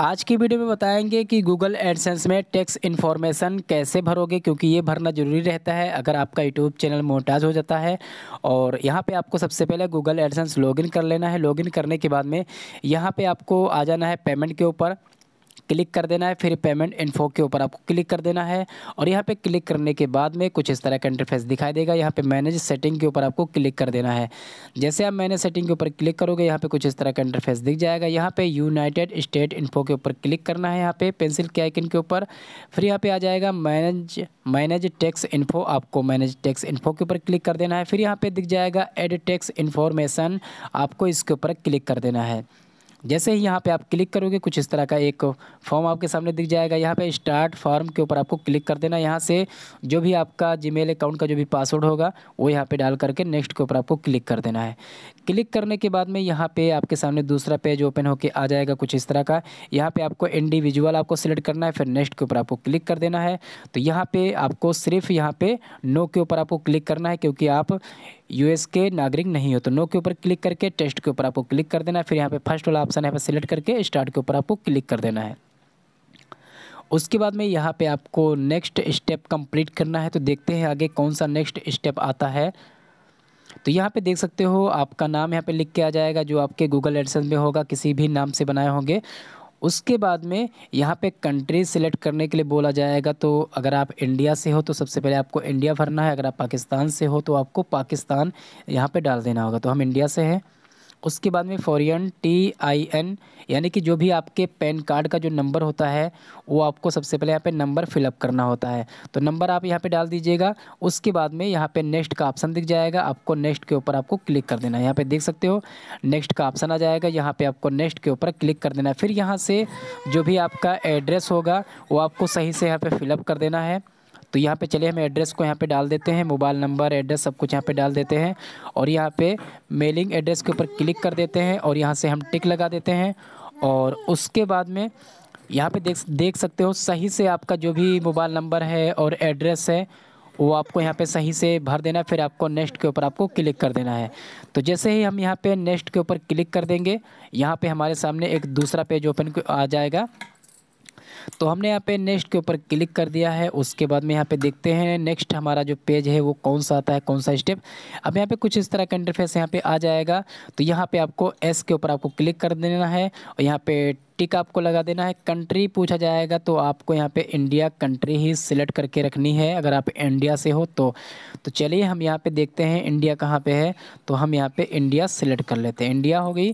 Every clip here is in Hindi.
आज की वीडियो में बताएंगे कि गूगल एडसेंस में टैक्स इन्फॉर्मेशन कैसे भरोगे क्योंकि ये भरना ज़रूरी रहता है अगर आपका यूट्यूब चैनल मोटाज हो जाता है और यहाँ पे आपको सबसे पहले गूगल एडसेंस लॉगिन कर लेना है लॉगिन करने के बाद में यहाँ पे आपको आ जाना है पेमेंट के ऊपर क्लिक कर देना है फिर पेमेंट इन्फो के ऊपर आपको क्लिक कर देना है और यहाँ पे क्लिक करने के बाद में कुछ इस तरह का इंटरफेस दिखाई देगा यहाँ पे मैनेज सेटिंग के ऊपर आपको क्लिक कर देना है जैसे आप मैनेज सेटिंग के ऊपर क्लिक करोगे यहाँ पे कुछ इस तरह का इंटरफेस दिख जाएगा यहाँ पे यूनाइटेड स्टेट इन्फो के ऊपर क्लिक करना है यहाँ पे पेंसिल के आइकन के ऊपर फिर यहाँ पर आ जाएगा मैनेज मैनेज टैक्स इन्फो आपको मैनेज टैक्स इन्फो के ऊपर क्लिक कर देना है फिर यहाँ पर दिख जाएगा एड टैक्स इन्फॉर्मेशन आपको इसके ऊपर क्लिक कर देना है जैसे ही यहाँ पे आप क्लिक करोगे कुछ इस तरह का एक फॉर्म आपके सामने दिख जाएगा यहाँ पे स्टार्ट फॉर्म के ऊपर आपको क्लिक कर देना यहाँ से जो भी आपका जीमेल अकाउंट का जो भी पासवर्ड होगा वो यहाँ पे डाल करके नेक्स्ट के ऊपर आपको क्लिक कर देना है क्लिक करने के बाद में यहाँ पे आपके सामने दूसरा पेज ओपन होकर आ जाएगा कुछ इस तरह का यहाँ पे आपको इंडिविजुअल आपको सिलेक्ट करना है फिर नेक्स्ट के ऊपर आपको क्लिक कर देना है तो यहाँ पे आपको सिर्फ यहाँ पे नो के ऊपर आपको क्लिक करना है क्योंकि आप यूएस के नागरिक नहीं हो तो नो के ऊपर क्लिक करके टेस्ट के ऊपर आपको क्लिक कर देना है फिर यहाँ पर फर्स्ट वाला ऑप्शन है पर सिलेक्ट करके स्टार्ट के ऊपर आपको क्लिक कर देना है उसके बाद में यहाँ पर आपको नेक्स्ट स्टेप कम्प्लीट करना है तो देखते हैं आगे कौन सा नेक्स्ट स्टेप आता है तो यहाँ पे देख सकते हो आपका नाम यहाँ पे लिख के आ जाएगा जो आपके गूगल एडसेंस में होगा किसी भी नाम से बनाए होंगे उसके बाद में यहाँ पे कंट्री सेलेक्ट करने के लिए बोला जाएगा तो अगर आप इंडिया से हो तो सबसे पहले आपको इंडिया भरना है अगर आप पाकिस्तान से हो तो आपको पाकिस्तान यहाँ पर डाल देना होगा तो हम इंडिया से हैं उसके बाद में फ़ौरन टी आई एन यानी कि जो भी आपके पैन कार्ड का जो नंबर होता है वो आपको सबसे पहले यहाँ पे नंबर फिलअप करना होता है तो नंबर आप यहाँ पे डाल दीजिएगा उसके बाद में यहाँ पे नेक्स्ट का ऑप्शन दिख जाएगा आपको नेक्स्ट के ऊपर आपको क्लिक कर देना है यहाँ पर देख सकते हो नेक्स्ट का ऑप्शन आ जाएगा यहाँ पर आपको नेक्स्ट के ऊपर क्लिक कर देना है फिर यहाँ से जो भी आपका एड्रेस होगा वो आपको सही से यहाँ पर फिलअप कर देना है तो यहाँ पे चलिए हम एड्रेस को यहाँ पे डाल देते हैं मोबाइल नंबर एड्रेस सब कुछ यहाँ पे डाल देते हैं और यहाँ पे मेलिंग एड्रेस के ऊपर क्लिक कर देते हैं और यहाँ से हम टिक लगा देते हैं और उसके बाद में यहाँ पे देख देख सकते हो सही से आपका जो भी मोबाइल नंबर है और एड्रेस है वो आपको यहाँ पे सही से भर देना फिर आपको नेक्स्ट के ऊपर आपको क्लिक कर देना है तो जैसे ही हम यहाँ पे नेक्स्ट के ऊपर क्लिक कर देंगे यहाँ पे हमारे सामने एक दूसरा पेज ओपन आ जाएगा तो हमने यहाँ पे नेक्स्ट के ऊपर क्लिक कर दिया है उसके बाद में यहाँ पे देखते हैं नेक्स्ट हमारा जो पेज है वो कौन सा आता है कौन सा स्टेप अब यहाँ पे कुछ इस तरह का इंटरफेस यहाँ पे आ जाएगा तो यहाँ पे आपको एस के ऊपर आपको क्लिक कर देना है और यहाँ पे टिक आपको लगा देना है कंट्री पूछा जाएगा तो आपको यहाँ पे इंडिया कंट्री ही सिलेक्ट करके रखनी है अगर आप इंडिया से हो तो तो चलिए हम यहाँ पे देखते हैं इंडिया कहाँ पे है तो हम यहाँ पे इंडिया सिलेक्ट कर लेते हैं इंडिया हो गई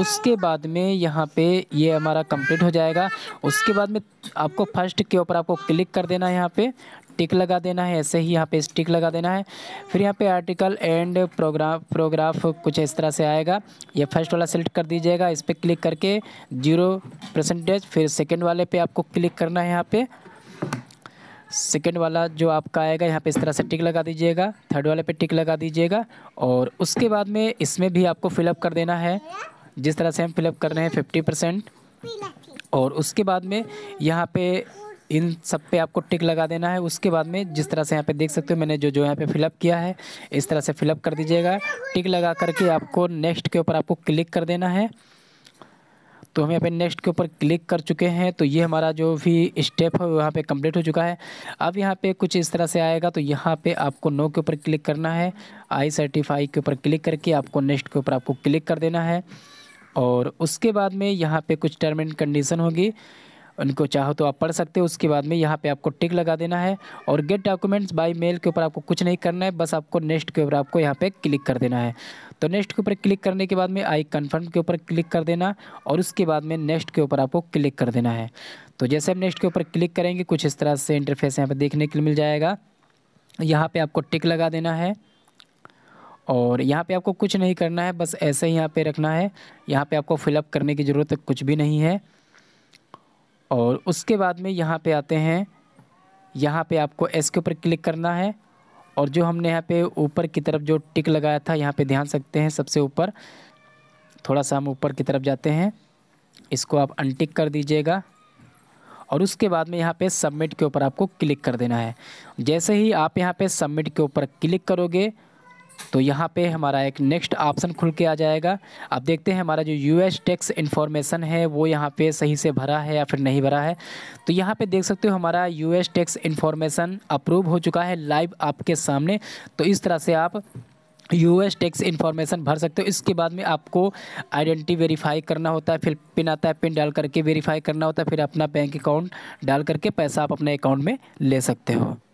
उसके बाद में यहाँ पे ये हमारा कंप्लीट हो जाएगा उसके बाद में आपको फर्स्ट के ऊपर आपको क्लिक कर देना है यहाँ पे टिक लगा देना है ऐसे ही यहाँ पे स्टिक लगा देना है फिर यहाँ पे आर्टिकल एंड प्रोग्राफ प्रोग्राफ कुछ इस तरह से आएगा ये फर्स्ट वाला सेलेक्ट कर दीजिएगा इस पर क्लिक करके जीरो परसेंटेज फिर सेकेंड वाले पे आपको क्लिक करना है यहाँ पे सेकेंड वाला जो आपका आएगा यहाँ पे इस तरह से टिक लगा दीजिएगा थर्ड वाले पे टिक लगा दीजिएगा और उसके बाद में इसमें भी आपको फिलअप कर देना है जिस तरह से हम फिलअप कर रहे हैं फिफ्टी परसेंट और उसके बाद में यहाँ पे इन सब पे आपको टिक लगा देना है उसके बाद में जिस तरह से यहाँ पे देख सकते हो मैंने जो जो यहाँ पे फिलअप किया है इस तरह से फिलअप कर दीजिएगा टिक लगा करके आपको नेक्स्ट के ऊपर आपको क्लिक कर देना है तो हम यहाँ पे नेक्स्ट के ऊपर क्लिक कर चुके हैं तो ये हमारा जो भी स्टेप है यहाँ पे कंप्लीट हो चुका है अब यहाँ पे कुछ इस तरह से आएगा तो यहाँ पे आपको नो के ऊपर क्लिक करना है आई सर्टिफाई के ऊपर क्लिक करके आपको नेक्स्ट के ऊपर आपको क्लिक कर देना है और उसके बाद में यहाँ पे कुछ टर्म एंड कंडीशन होगी उनको चाहो तो आप पढ़ सकते हो उसके बाद में यहाँ पे आपको टिक लगा देना है और गेट डॉक्यूमेंट्स बाई मेल के ऊपर आपको कुछ नहीं करना है बस आपको नेक्स्ट के ऊपर आपको यहाँ पे क्लिक कर देना है तो नेक्स्ट के ऊपर क्लिक करने के बाद में आई कन्फर्म के ऊपर क्लिक कर देना और उसके बाद में नेक्स्ट के ऊपर आपको क्लिक कर देना है तो जैसे हम नेक्स्ट के ऊपर क्लिक करेंगे कुछ इस तरह से इंटरफेस यहाँ पर देखने के लिए मिल जाएगा यहाँ पर आपको टिक लगा देना है और यहाँ पे आपको कुछ नहीं करना है बस ऐसे ही यहाँ पे रखना है यहाँ पे आपको फिलअप करने की ज़रूरत कुछ भी नहीं है और उसके बाद में यहाँ पे आते हैं यहाँ पे आपको एस के ऊपर क्लिक करना है और जो हमने यहाँ पे ऊपर की तरफ जो टिक लगाया था यहाँ पे ध्यान सकते हैं सबसे ऊपर थोड़ा सा हम ऊपर की तरफ जाते हैं इसको आप अनटिक कर दीजिएगा और उसके बाद में यहाँ पे सबमिट के ऊपर आपको क्लिक कर देना है जैसे ही आप यहाँ पे सबमिट के ऊपर क्लिक करोगे तो यहाँ पे हमारा एक नेक्स्ट ऑप्शन खुल के आ जाएगा अब देखते हैं हमारा जो यूएस टैक्स इन्फॉर्मेशन है वो यहाँ पे सही से भरा है या फिर नहीं भरा है तो यहाँ पे देख सकते हो हमारा यूएस टैक्स इन्फॉर्मेशन अप्रूव हो चुका है लाइव आपके सामने तो इस तरह से आप यूएस टैक्स इन्फॉर्मेशन भर सकते हो इसके बाद में आपको आइडेंटिटी वेरीफाई करना होता है फिर पिन आता है पिन डाल करके वेरीफाई करना होता है फिर अपना बैंक अकाउंट डाल करके पैसा आप अपने अकाउंट में ले सकते हो